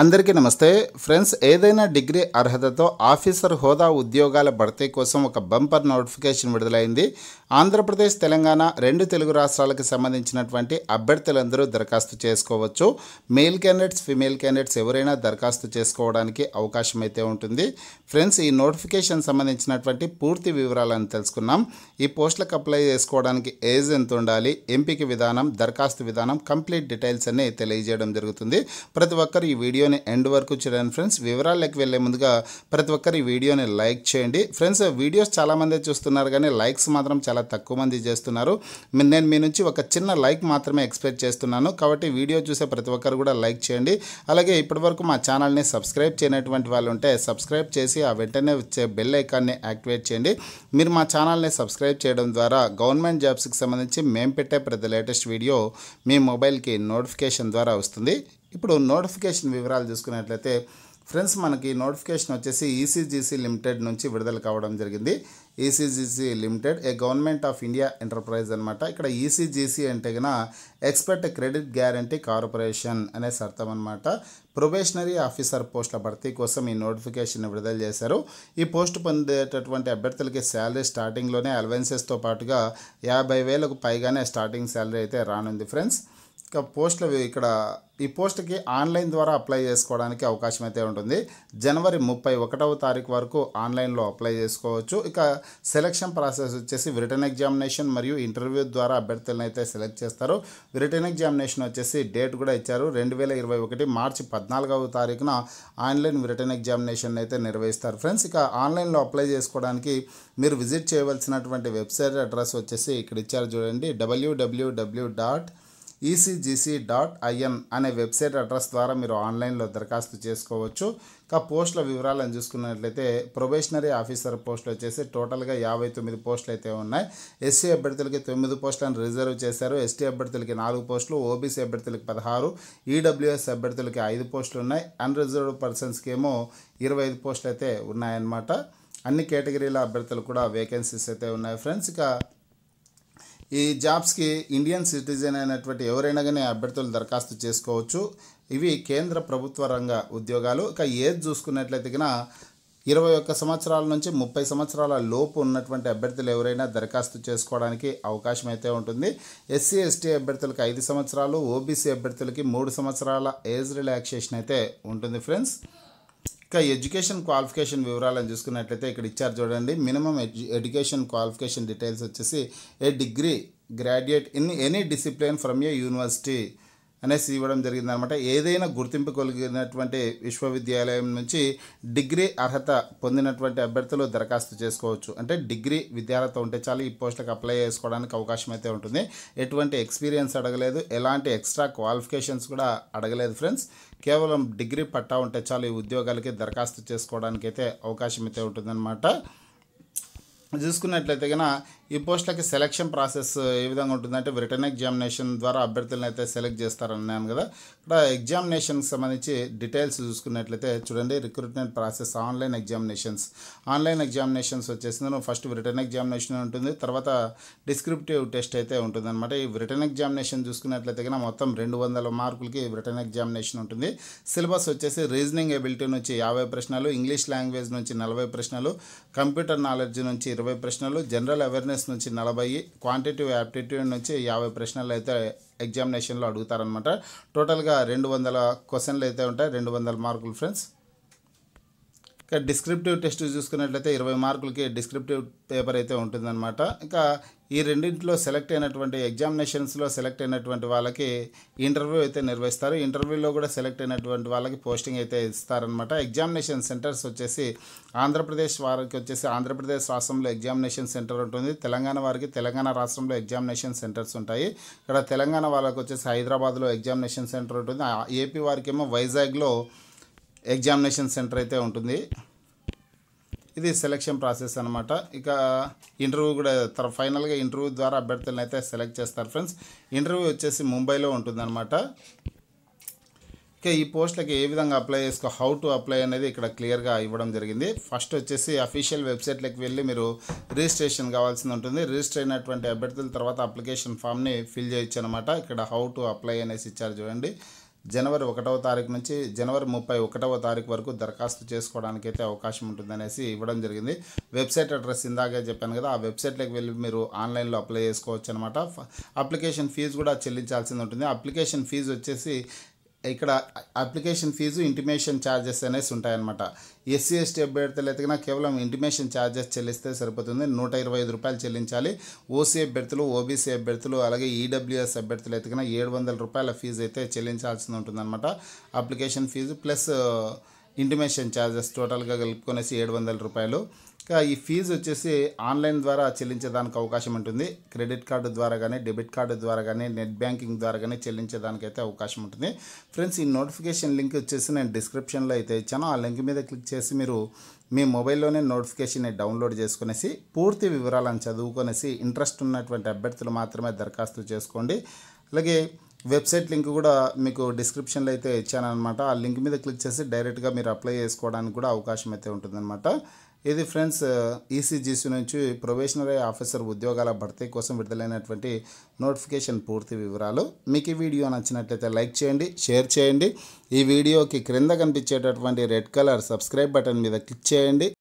అందరికీ నమస్తే ఫ్రెండ్స్ ఏదైనా డిగ్రీ అర్హతతో ఆఫీసర్ హోదా ఉద్యోగాల భర్తీ కోసం ఒక బంపర్ నోటిఫికేషన్ విడుదలైంది ఆంధ్రప్రదేశ్ తెలంగాణ రెండు తెలుగు రాష్ట్రాలకు సంబంధించినటువంటి అభ్యర్థులందరూ దరఖాస్తు చేసుకోవచ్చు మేల్ క్యాండిడేట్స్ ఫిమేల్ క్యాండిడేట్స్ ఎవరైనా దరఖాస్తు చేసుకోవడానికి అవకాశం అయితే ఉంటుంది ఫ్రెండ్స్ ఈ నోటిఫికేషన్ సంబంధించినటువంటి పూర్తి వివరాలను తెలుసుకున్నాం ఈ పోస్టులకు అప్లై చేసుకోవడానికి ఏజ్ ఎంత ఉండాలి ఎంపిక విధానం దరఖాస్తు విధానం కంప్లీట్ డీటెయిల్స్ అన్నీ తెలియజేయడం జరుగుతుంది ప్రతి ఒక్కరు ఈ వీడియో వీడియోని ఎండ్ వరకు చూడండి ఫ్రెండ్స్ వివరాలకు వెళ్ళే ముందుగా ప్రతి ఒక్కరి వీడియోని లైక్ చేయండి ఫ్రెండ్స్ వీడియోస్ చాలామంది చూస్తున్నారు కానీ లైక్స్ మాత్రం చాలా తక్కువ మంది చేస్తున్నారు నేను మీ నుంచి ఒక చిన్న లైక్ మాత్రమే ఎక్స్పెక్ట్ చేస్తున్నాను కాబట్టి వీడియో చూసే ప్రతి ఒక్కరు కూడా లైక్ చేయండి అలాగే ఇప్పటివరకు మా ఛానల్ని సబ్స్క్రైబ్ చేయనటువంటి వాళ్ళు ఉంటే సబ్స్క్రైబ్ చేసి ఆ వెంటనే వచ్చే బెల్ ఐకాన్ని యాక్టివేట్ చేయండి మీరు మా ఛానల్ని సబ్స్క్రైబ్ చేయడం ద్వారా గవర్నమెంట్ జాబ్స్కి సంబంధించి మేము పెట్టే ప్రతి లేటెస్ట్ వీడియో మీ మొబైల్కి నోటిఫికేషన్ ద్వారా వస్తుంది ఇప్పుడు నోటిఫికేషన్ వివరాలు చూసుకున్నట్లయితే ఫ్రెండ్స్ మనకి నోటిఫికేషన్ వచ్చేసి ఈసీజీసీ e లిమిటెడ్ నుంచి విడుదల కావడం జరిగింది ECGC limited a government of India enterprise అనమాట ఇక్కడ ఈసీజీసీ e అంటే గన ఎక్స్పర్ట్ క్రెడిట్ గ్యారంటీ కార్పొరేషన్ అనే అర్థం అనమాట ప్రొబేషనరీ ఆఫీసర్ పోస్టుల భర్తీ కోసం ఈ నోటిఫికేషన్ విడుదల చేశారు ఈ పోస్ట్ పొందేటటువంటి అభ్యర్థులకి శాలరీ స్టార్టింగ్లోనే అలవెన్సెస్తో పాటుగా యాభై వేలకు పైగానే స్టార్టింగ్ శాలరీ అయితే రానుంది ఫ్రెండ్స్ ఇక పోస్టులు ఇక్కడ ఈ పోస్టుకి ఆన్లైన్ ద్వారా అప్లై చేసుకోవడానికి అవకాశం అయితే ఉంటుంది జనవరి ముప్పై ఒకటవ తారీఖు వరకు ఆన్లైన్లో అప్లై చేసుకోవచ్చు ఇక సెలక్షన్ ప్రాసెస్ వచ్చేసి రిటర్న్ ఎగ్జామినేషన్ మరియు ఇంటర్వ్యూ ద్వారా అభ్యర్థులను అయితే సెలెక్ట్ చేస్తారు రిటర్న్ ఎగ్జామినేషన్ వచ్చేసి డేట్ కూడా ఇచ్చారు రెండు వేల ఇరవై ఒకటి మార్చి పద్నాలుగవ తారీఖున ఆన్లైన్ రిటర్న్ ఎగ్జామినేషన్ అయితే నిర్వహిస్తారు ఫ్రెండ్స్ ఇక ఆన్లైన్లో అప్లై చేసుకోవడానికి మీరు విజిట్ చేయవలసినటువంటి వెబ్సైట్ అడ్రస్ వచ్చేసి ఇక్కడ ఇచ్చారు చూడండి WWW dot ECGC dot IN అనే వెబ్సైట్ అడ్రస్ ద్వారా మీరు ఆన్లైన్లో దరఖాస్తు చేసుకోవచ్చు ఇక పోస్టుల వివరాలను చూసుకున్నట్లయితే ప్రొబేషనరీ ఆఫీసర్ పోస్టులు వచ్చేసి టోటల్గా యాభై తొమ్మిది పోస్టులు అయితే ఉన్నాయి ఎస్సీ అభ్యర్థులకి తొమ్మిది పోస్టులను రిజర్వ్ చేశారు ఎస్టీ అభ్యర్థులకి నాలుగు పోస్టులు ఓబీసీ అభ్యర్థులకి పదహారు ఈడబ్ల్యూఎస్ అభ్యర్థులకి ఐదు పోస్టులు ఉన్నాయి అన్రిజర్వ్డ్ పర్సన్స్కి ఏమో ఇరవై ఐదు పోస్టులు అయితే ఉన్నాయన్నమాట అన్ని కేటగిరీల అభ్యర్థులు కూడా వేకెన్సీస్ అయితే ఉన్నాయి ఫ్రెండ్స్ ఇక ఈ జాబ్స్కి ఇండియన్ సిటిజన్ అయినటువంటి ఎవరైనా కానీ అభ్యర్థులు దరఖాస్తు చేసుకోవచ్చు ఇవి కేంద్ర ప్రభుత్వ రంగ ఉద్యోగాలు ఇక ఏజ్ చూసుకున్నట్లయితే కన్నా ఇరవై ఒక్క సంవత్సరాల నుంచి ముప్పై సంవత్సరాల లోపు ఉన్నటువంటి అభ్యర్థులు ఎవరైనా దరఖాస్తు చేసుకోవడానికి అవకాశం అయితే ఉంటుంది ఎస్సీ ఎస్టీ అభ్యర్థులకు ఐదు సంవత్సరాలు ఓబీసీ అభ్యర్థులకి మూడు సంవత్సరాల ఏజ్ రిలాక్సేషన్ అయితే ఉంటుంది ఫ్రెండ్స్ ఇక ఎడ్యుకేషన్ క్వాలిఫికేషన్ వివరాలను చూసుకున్నట్లయితే ఇక్కడ ఇచ్చారు చూడండి మినిమం ఎడ్యుకేషన్ క్వాలిఫికేషన్ డీటెయిల్స్ వచ్చేసి a degree graduate in any discipline from a university అనేసి ఇవ్వడం జరిగింది అనమాట ఏదైనా గుర్తింపు కలిగినటువంటి విశ్వవిద్యాలయం నుంచి డిగ్రీ అర్హత పొందినటువంటి అభ్యర్థులు దరఖాస్తు చేసుకోవచ్చు అంటే డిగ్రీ విద్యార్హత ఉంటే చాలు ఈ పోస్టులకు అప్లై చేసుకోవడానికి అవకాశం అయితే ఉంటుంది ఎటువంటి ఎక్స్పీరియన్స్ అడగలేదు ఎలాంటి ఎక్స్ట్రా క్వాలిఫికేషన్స్ కూడా అడగలేదు ఫ్రెండ్స్ కేవలం డిగ్రీ పట్టా ఉంటే చాలు ఈ ఉద్యోగాలకి దరఖాస్తు చేసుకోవడానికి అయితే అవకాశం అయితే ఉంటుందన్నమాట చూసుకున్నట్లయితే కనుక ఈ పోస్టులకి సెలక్షన్ ప్రాసెస్ ఏ విధంగా ఉంటుందంటే రిటర్న్ ఎగ్జామినేషన్ ద్వారా అభ్యర్థులను అయితే సెలెక్ట్ చేస్తారన్నాను కదా ఇక్కడ ఎగ్జామినేషన్కి సంబంధించి డీటెయిల్స్ చూసుకున్నట్లయితే చూడండి recruitment process online examinations online examinations వచ్చేసింది ఫస్ట్ రిటర్న్ ఎగ్జామినేషన్ ఉంటుంది తర్వాత డిస్క్రిప్టివ్ టెస్ట్ అయితే ఉంటుంది అనమాట ఈ రిటర్న్ ఎగ్జామినేషన్ చూసుకున్నట్లయితే కన్నా మొత్తం రెండు వందల మార్కులకి రిటర్న్ ఎగ్జామినేషన్ ఉంటుంది సిలబస్ వచ్చేసి రీజనింగ్ ఎబిలిటీ నుంచి యాభై ప్రశ్నలు ఇంగ్లీష్ లాంగ్వేజ్ నుంచి నలభై ప్రశ్నలు కంప్యూటర్ నాలెడ్జ్ నుంచి ఇరవై ప్రశ్నలు జనరల్ అవేర్నెస్ అవేర్నెస్ నుంచి నలభై క్వాంటిటివ్ యాప్టిట్యూడ్ నుంచి యాభై ప్రశ్నలు అయితే ఎగ్జామినేషన్లో అడుగుతారనమాట టోటల్గా రెండు వందల క్వశ్చన్లు అయితే ఉంటాయి రెండు వందల మార్కులు ఫ్రెండ్స్ ఇంకా డిస్క్రిప్టివ్ టెస్ట్ చూసుకున్నట్లయితే ఇరవై మార్కులకి డిస్క్రిప్టివ్ పేపర్ అయితే ఉంటుందన్నమాట ఇంకా ఈ రెండింటిలో సెలెక్ట్ అయినటువంటి ఎగ్జామినేషన్స్లో సెలెక్ట్ అయినటువంటి వాళ్ళకి ఇంటర్వ్యూ అయితే నిర్వహిస్తారు ఇంటర్వ్యూలో కూడా సెలెక్ట్ అయినటువంటి వాళ్ళకి పోస్టింగ్ అయితే ఇస్తారనమాట ఎగ్జామినేషన్ సెంటర్స్ వచ్చేసి ఆంధ్రప్రదేశ్ వారికి వచ్చేసి ఆంధ్రప్రదేశ్ రాష్ట్రంలో ఎగ్జామినేషన్ సెంటర్ ఉంటుంది తెలంగాణ వారికి తెలంగాణ రాష్ట్రంలో ఎగ్జామినేషన్ సెంటర్స్ ఉంటాయి ఇక్కడ తెలంగాణ వాళ్ళకి వచ్చేసి హైదరాబాద్లో ఎగ్జామినేషన్ సెంటర్ ఉంటుంది ఏపీ వారికి ఏమో వైజాగ్లో ఎగ్జామినేషన్ సెంటర్ అయితే ఉంటుంది ఇది సెలక్షన్ ప్రాసెస్ అనమాట ఇక ఇంటర్వ్యూ కూడా ఫైనల్గా ఇంటర్వ్యూ ద్వారా అభ్యర్థులను అయితే సెలెక్ట్ చేస్తారు ఫ్రెండ్స్ ఇంటర్వ్యూ వచ్చేసి ముంబైలో ఉంటుందన్నమాట ఇక ఈ పోస్ట్లకి ఏ విధంగా అప్లై చేసుకో హౌ టు అప్లై అనేది ఇక్కడ క్లియర్గా ఇవ్వడం జరిగింది ఫస్ట్ వచ్చేసి అఫీషియల్ వెబ్సైట్లోకి వెళ్ళి మీరు రిజిస్ట్రేషన్ కావాల్సింది ఉంటుంది రిజిస్టర్ అయినటువంటి అభ్యర్థుల తర్వాత అప్లికేషన్ ఫామ్ని ఫిల్ చేయొచ్చు అనమాట ఇక్కడ హౌ టు అప్లై అనేసి ఇచ్చారు చూడండి జనవరి ఒకటవ తారీఖు నుంచి జనవరి ముప్పై ఒకటవ తారీఖు వరకు దరఖాస్తు చేసుకోవడానికి అయితే అవకాశం ఉంటుందనేసి ఇవ్వడం జరిగింది వెబ్సైట్ అడ్రస్ ఇందాకే చెప్పాను కదా ఆ వెబ్సైట్లోకి వెళ్ళి మీరు ఆన్లైన్లో అప్లై చేసుకోవచ్చు అనమాట అప్లికేషన్ ఫీజు కూడా చెల్లించాల్సింది ఉంటుంది అప్లికేషన్ ఫీజు వచ్చేసి ఇక్కడ అప్లికేషన్ ఫీజు ఇంటిమేషన్ ఛార్జెస్ అనేసి ఉంటాయన్నమాట ఎస్సీ ఎస్టీ అభ్యర్థులు ఎత్తికినా కేవలం ఇంటిమేషన్ ఛార్జెస్ చెల్లిస్తే సరిపోతుంది నూట ఇరవై ఐదు రూపాయలు చెల్లించాలి ఓసీ అభ్యర్థులు ఓబీసీ అభ్యర్థులు అలాగే ఈడబ్ల్యూఎస్ e అభ్యర్థులు ఎత్తికినా ఏడు వందల రూపాయల ఫీజు అయితే చెల్లించాల్సి ఉంటుందన్నమాట application fee plus intimation charges టోటల్గా కలుపుకొనేసి ఏడు వందల రూపాయలు ఇక ఈ ఫీజు వచ్చేసి ఆన్లైన్ ద్వారా చెల్లించేదానికి అవకాశం ఉంటుంది క్రెడిట్ కార్డు ద్వారా కానీ డెబిట్ కార్డు ద్వారా కానీ నెట్ బ్యాంకింగ్ ద్వారా కానీ చెల్లించేదానికైతే అవకాశం ఉంటుంది ఫ్రెండ్స్ ఈ నోటిఫికేషన్ లింక్ వచ్చేసి నేను డిస్క్రిప్షన్లో అయితే ఇచ్చాను ఆ లింక్ మీద క్లిక్ చేసి మీరు మీ మొబైల్లోనే నోటిఫికేషన్ని డౌన్లోడ్ చేసుకునేసి పూర్తి వివరాలను చదువుకొనేసి ఇంట్రెస్ట్ ఉన్నటువంటి అభ్యర్థులు మాత్రమే దరఖాస్తు చేసుకోండి అలాగే వెబ్సైట్ లింక్ కూడా మీకు డిస్క్రిప్షన్లో అయితే ఇచ్చానమాట ఆ లింక్ మీద క్లిక్ చేసి డైరెక్ట్గా మీరు అప్లై చేసుకోవడానికి కూడా అవకాశం అయితే ఉంటుందన్నమాట ఇది ఫ్రెండ్స్ ఈసీజీసీ e నుంచి ప్రొబేషనరీ ఆఫీసర్ ఉద్యోగాల భర్తీ కోసం విడుదలైనటువంటి నోటిఫికేషన్ పూర్తి వివరాలు మీకు ఈ వీడియో నచ్చినట్లయితే లైక్ చేయండి షేర్ చేయండి ఈ వీడియోకి క్రింద కనిపించేటటువంటి రెడ్ కలర్ సబ్స్క్రైబ్ బటన్ మీద క్లిక్ చేయండి